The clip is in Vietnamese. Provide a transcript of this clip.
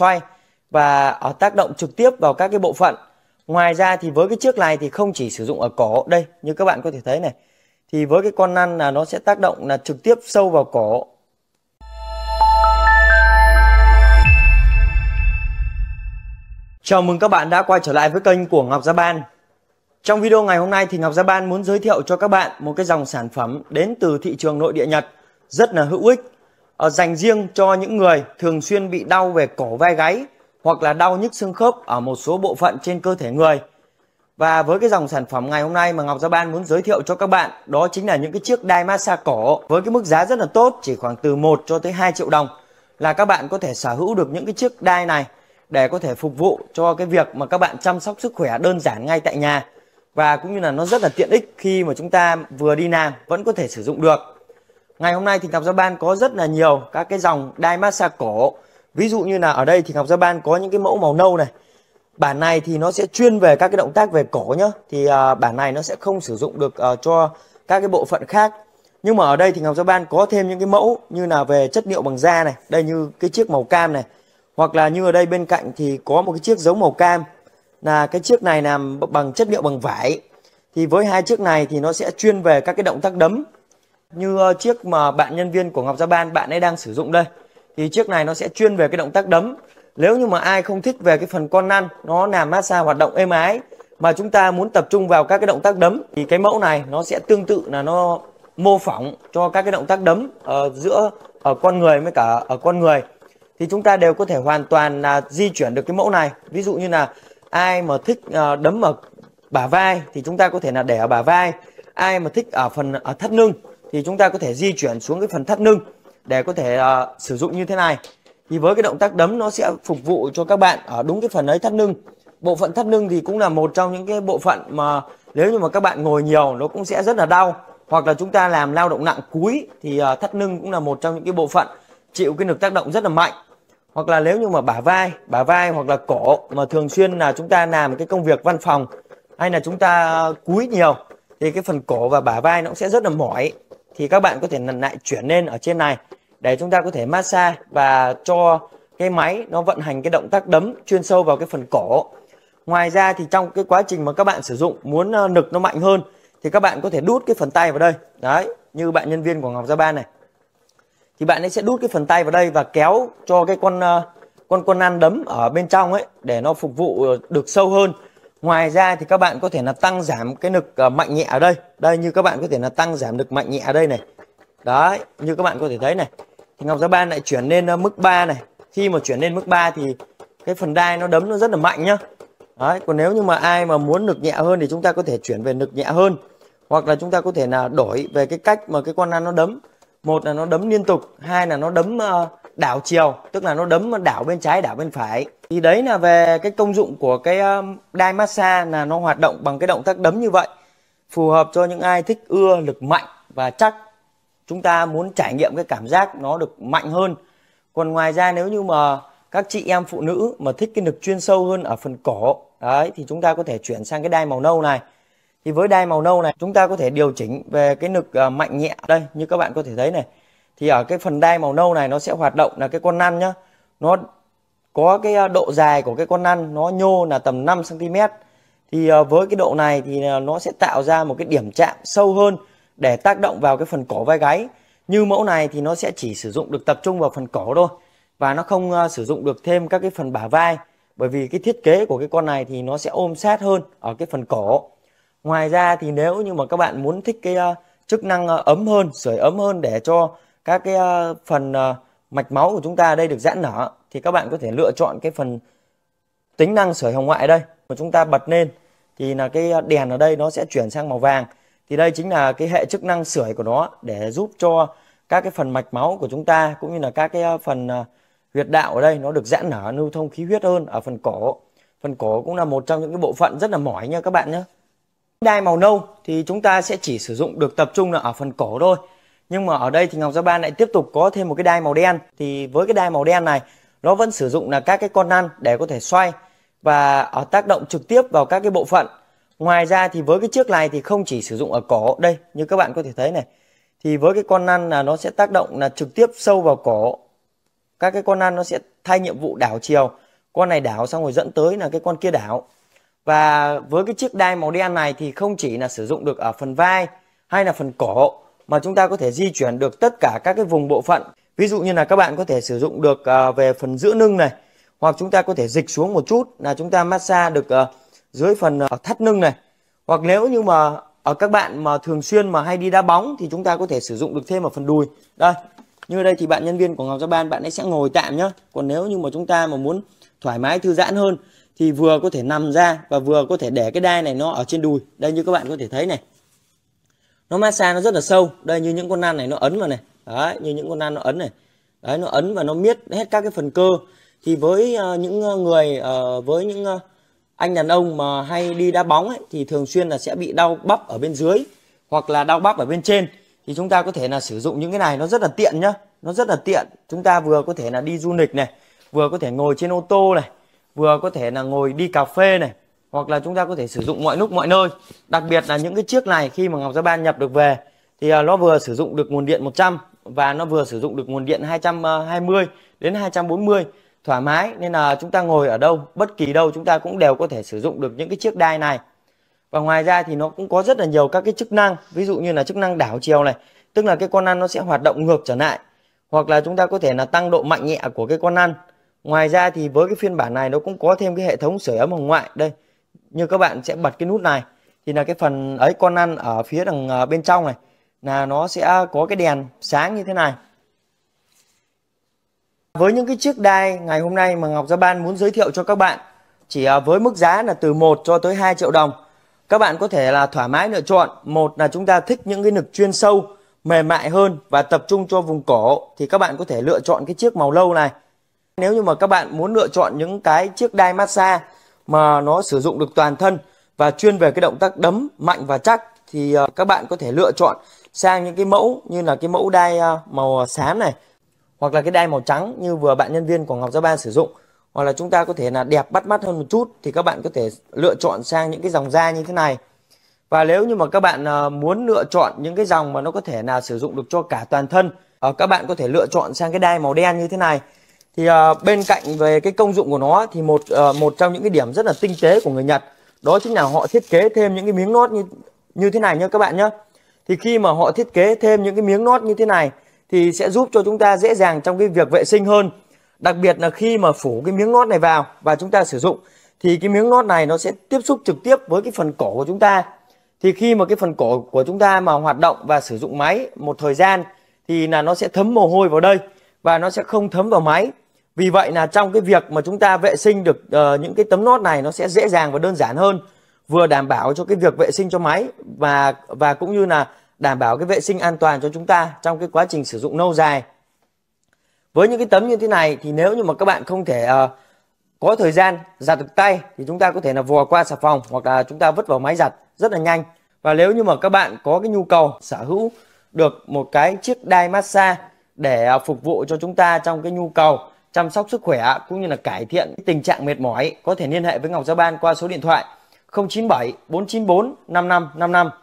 xoay và ở ờ, tác động trực tiếp vào các cái bộ phận. Ngoài ra thì với cái chiếc này thì không chỉ sử dụng ở cổ đây như các bạn có thể thấy này. Thì với cái con năn là nó sẽ tác động là trực tiếp sâu vào cổ. Chào mừng các bạn đã quay trở lại với kênh của Ngọc Gia Ban. Trong video ngày hôm nay thì Ngọc Gia Ban muốn giới thiệu cho các bạn một cái dòng sản phẩm đến từ thị trường nội địa Nhật rất là hữu ích Ờ, dành riêng cho những người thường xuyên bị đau về cổ vai gáy hoặc là đau nhức xương khớp ở một số bộ phận trên cơ thể người. Và với cái dòng sản phẩm ngày hôm nay mà Ngọc Gia Ban muốn giới thiệu cho các bạn đó chính là những cái chiếc đai massage cổ với cái mức giá rất là tốt chỉ khoảng từ 1 cho tới 2 triệu đồng là các bạn có thể sở hữu được những cái chiếc đai này để có thể phục vụ cho cái việc mà các bạn chăm sóc sức khỏe đơn giản ngay tại nhà và cũng như là nó rất là tiện ích khi mà chúng ta vừa đi làm vẫn có thể sử dụng được Ngày hôm nay thì Ngọc gia ban có rất là nhiều các cái dòng đai massage cổ. Ví dụ như là ở đây thì Ngọc gia ban có những cái mẫu màu nâu này. Bản này thì nó sẽ chuyên về các cái động tác về cổ nhá. Thì à, bản này nó sẽ không sử dụng được à, cho các cái bộ phận khác. Nhưng mà ở đây thì Ngọc gia ban có thêm những cái mẫu như là về chất liệu bằng da này. Đây như cái chiếc màu cam này. Hoặc là như ở đây bên cạnh thì có một cái chiếc giống màu cam. Là cái chiếc này làm bằng chất liệu bằng vải. Thì với hai chiếc này thì nó sẽ chuyên về các cái động tác đấm như ờ, chiếc mà bạn nhân viên của Ngọc Gia Ban bạn ấy đang sử dụng đây thì chiếc này nó sẽ chuyên về cái động tác đấm nếu như mà ai không thích về cái phần con năn nó làm massage hoạt động êm ái mà chúng ta muốn tập trung vào các cái động tác đấm thì cái mẫu này nó sẽ tương tự là nó mô phỏng cho các cái động tác đấm ở giữa ở con người với cả ở con người thì chúng ta đều có thể hoàn toàn là di chuyển được cái mẫu này ví dụ như là ai mà thích ờ, đấm ở bả vai thì chúng ta có thể là để ở bả vai ai mà thích ở phần ở thắt lưng thì chúng ta có thể di chuyển xuống cái phần thắt lưng để có thể uh, sử dụng như thế này thì với cái động tác đấm nó sẽ phục vụ cho các bạn ở đúng cái phần ấy thắt lưng bộ phận thắt lưng thì cũng là một trong những cái bộ phận mà nếu như mà các bạn ngồi nhiều nó cũng sẽ rất là đau hoặc là chúng ta làm lao động nặng cúi thì uh, thắt lưng cũng là một trong những cái bộ phận chịu cái lực tác động rất là mạnh hoặc là nếu như mà bả vai bả vai hoặc là cổ mà thường xuyên là chúng ta làm cái công việc văn phòng hay là chúng ta cúi nhiều thì cái phần cổ và bả vai nó cũng sẽ rất là mỏi thì các bạn có thể lần lại chuyển lên ở trên này để chúng ta có thể massage và cho cái máy nó vận hành cái động tác đấm chuyên sâu vào cái phần cổ ngoài ra thì trong cái quá trình mà các bạn sử dụng muốn ờ, nực nó mạnh hơn thì các bạn có thể đút cái phần tay vào đây đấy như bạn nhân viên của Ngọc Gia Ban này thì bạn ấy sẽ đút cái phần tay vào đây và kéo cho cái con ờ, con con ăn đấm ở bên trong ấy để nó phục vụ ờ, được sâu hơn Ngoài ra thì các bạn có thể là tăng giảm cái lực ờ, mạnh nhẹ ở đây. Đây như các bạn có thể là tăng giảm lực mạnh nhẹ ở đây này. Đấy, như các bạn có thể thấy này. Thì ngọc giá ban lại chuyển lên ờ, mức 3 này. Khi mà chuyển lên mức 3 thì cái phần đai nó đấm nó rất là mạnh nhá. Đấy, còn nếu như mà ai mà muốn lực nhẹ hơn thì chúng ta có thể chuyển về lực nhẹ hơn. Hoặc là chúng ta có thể là đổi về cái cách mà cái con nan nó đấm. Một là nó đấm liên tục, hai là nó đấm uh, đảo chiều tức là nó đấm đảo bên trái đảo bên phải thì đấy là về cái công dụng của cái um, đai massage là nó hoạt động bằng cái động tác đấm như vậy phù hợp cho những ai thích ưa lực mạnh và chắc chúng ta muốn trải nghiệm cái cảm giác nó được mạnh hơn còn ngoài ra nếu như mà các chị em phụ nữ mà thích cái lực chuyên sâu hơn ở phần cổ đấy thì chúng ta có thể chuyển sang cái đai màu nâu này thì với đai màu nâu này chúng ta có thể điều chỉnh về cái lực ờ, mạnh nhẹ đây như các bạn có thể thấy này thì ở cái phần đai màu nâu này nó sẽ hoạt động là cái con năn nhá nó có cái à, độ dài của cái con năn nó nhô là tầm 5 cm thì à, với cái độ này thì à, nó sẽ tạo ra một cái điểm chạm sâu hơn để tác động vào cái phần cổ vai gáy như mẫu này thì nó sẽ chỉ sử dụng được tập trung vào phần cổ thôi và nó không sử dụng được thêm các cái phần bả vai bởi vì cái thiết kế của cái con này thì nó sẽ ôm sát hơn ở cái phần cổ ngoài ra thì nếu như mà các bạn muốn thích cái chức năng ấm hơn sưởi ấm hơn để cho các cái ờ, phần ờ, mạch máu của chúng ta đây được giãn nở thì các bạn có thể lựa chọn cái phần tính năng sưởi hồng ngoại đây mà chúng ta bật lên thì là cái ờ, đèn ở đây nó sẽ chuyển sang màu vàng thì đây chính là cái hệ chức năng sưởi của nó để giúp cho các cái phần mạch máu của chúng ta cũng như là các cái phần huyệt đạo ở đây nó được giãn nở lưu thông khí huyết hơn ở phần cổ phần cổ cũng là một trong những cái bộ phận rất là mỏi nha các bạn nhé đai màu nâu thì chúng ta sẽ chỉ sử dụng được tập trung là ở phần cổ thôi nhưng mà ở đây thì ngọc gia ba lại tiếp tục có thêm một cái đai màu đen thì với cái đai màu đen này nó vẫn sử dụng là các cái con năn để có thể xoay và ở tác động trực tiếp vào các cái bộ phận ngoài ra thì với cái chiếc này thì không chỉ sử dụng ở cổ đây như các bạn có thể thấy này thì với cái con năn là nó sẽ tác động là trực tiếp sâu vào cổ các cái con năn nó sẽ thay nhiệm vụ đảo chiều con này đảo xong rồi dẫn tới là cái con kia đảo và với cái chiếc đai màu đen này thì không chỉ là sử dụng được ở phần vai hay là phần cổ mà chúng ta có thể di chuyển được tất cả các cái vùng bộ phận. Ví dụ như là các bạn có thể sử dụng được uh, về phần giữa lưng này, hoặc chúng ta có thể dịch xuống một chút là chúng ta massage được uh, dưới phần uh, thắt lưng này. Hoặc nếu như mà ở các bạn mà thường xuyên mà hay đi đá bóng thì chúng ta có thể sử dụng được thêm ở phần đùi. Đây, như đây thì bạn nhân viên của Ngọc Gia Ban bạn ấy sẽ ngồi tạm nhá. Còn nếu như mà chúng ta mà muốn thoải mái thư giãn hơn thì vừa có thể nằm ra và vừa có thể để cái đai này nó ở trên đùi. Đây như các bạn có thể thấy này nó massage nó rất là sâu đây như những con nan này nó ấn vào này đấy như những con nan nó ấn này đấy nó ấn và nó miết hết các cái phần cơ thì với uh, những ờ, người uh, với những uh, anh đàn ông mà hay đi đá bóng ấy, thì thường xuyên là sẽ bị đau bắp ở bên dưới hoặc là đau bắp ở bên trên thì chúng ta có thể là sử dụng những cái này nó rất là tiện nhá nó rất là tiện chúng ta vừa có thể là đi du lịch này vừa có thể ngồi trên ô tô này vừa có thể là ngồi đi cà phê này hoặc là chúng ta có thể sử dụng mọi lúc mọi nơi đặc biệt là những cái chiếc này khi mà Ngọc Gia Ban nhập được về thì à, nó vừa sử dụng được nguồn điện 100 và nó vừa sử dụng được nguồn điện 220 à, đến 240 thoải mái nên là chúng ta ngồi ở đâu bất kỳ đâu chúng ta cũng đều có thể sử dụng được những cái chiếc đai này và ngoài ra thì nó cũng có rất là nhiều các cái chức năng ví dụ như là chức năng đảo chiều này tức là cái con ăn nó sẽ hoạt động ngược trở lại hoặc là chúng ta có thể là tăng độ mạnh nhẹ của cái con ăn ngoài ra thì với cái phiên bản này nó cũng có thêm cái hệ thống sưởi ấm hồng ngoại đây như các bạn sẽ bật cái nút này thì là cái phần ấy con ăn ở phía đằng ờ, bên trong này là nó sẽ có cái đèn sáng như thế này với những cái chiếc đai ngày hôm nay mà Ngọc Gia Ban muốn giới thiệu cho các bạn chỉ ờ, với mức giá là từ 1 cho tới 2 triệu đồng các bạn có thể là thoải mái lựa chọn một là chúng ta thích những cái nực chuyên sâu mềm mại hơn và tập trung cho vùng cổ thì các bạn có thể lựa chọn cái chiếc màu lâu này nếu như mà các bạn muốn lựa chọn những cái chiếc đai massage mà nó sử dụng được toàn thân và chuyên về cái động tác đấm mạnh và chắc thì ờ, các bạn có thể lựa chọn sang những cái mẫu như là cái mẫu đai ờ, màu ờ, xám này hoặc là cái đai màu trắng như vừa bạn nhân viên của Ngọc Gia Ba sử dụng hoặc là chúng ta có thể là đẹp bắt mắt hơn một chút thì các bạn có thể lựa chọn sang những cái dòng da như thế này và nếu như mà các bạn muốn lựa chọn những cái dòng mà nó có thể là sử dụng được cho cả toàn thân các bạn có thể lựa chọn sang cái đai màu đen như thế này thì uh, bên cạnh về cái công dụng của nó thì một uh, một trong những cái điểm rất là tinh tế của người Nhật đó chính là họ thiết kế thêm những cái miếng nốt như như thế này nhá các bạn nhé thì khi mà họ thiết kế thêm những cái miếng nốt như thế này thì sẽ giúp cho chúng ta dễ dàng trong cái việc vệ sinh hơn đặc biệt là khi mà phủ cái miếng nốt này vào và chúng ta sử dụng thì cái miếng nốt này nó sẽ tiếp xúc trực tiếp với cái phần cổ của chúng ta thì khi mà cái phần cổ của chúng ta mà hoạt động và sử dụng máy một thời gian thì là nó sẽ thấm mồ hôi vào đây và nó sẽ không thấm vào máy vì vậy là trong cái việc mà chúng ta vệ sinh được uh, những cái tấm lót này nó sẽ dễ dàng và đơn giản hơn, vừa đảm bảo cho cái việc vệ sinh cho máy và và cũng như là đảm bảo cái vệ sinh an toàn cho chúng ta trong cái quá trình sử dụng lâu dài. Với những cái tấm như thế này thì nếu như mà các bạn không thể uh, có thời gian giặt được tay thì chúng ta có thể là vò qua xà phòng hoặc là chúng ta vứt vào máy giặt rất là nhanh. Và nếu như mà các bạn có cái nhu cầu sở hữu được một cái chiếc đai massage để ờ, phục vụ cho chúng ta trong cái nhu cầu chăm sóc sức khỏe cũng như là cải thiện tình trạng mệt mỏi có thể liên hệ với Ngọc Gia Ban qua số điện thoại 097 494 5555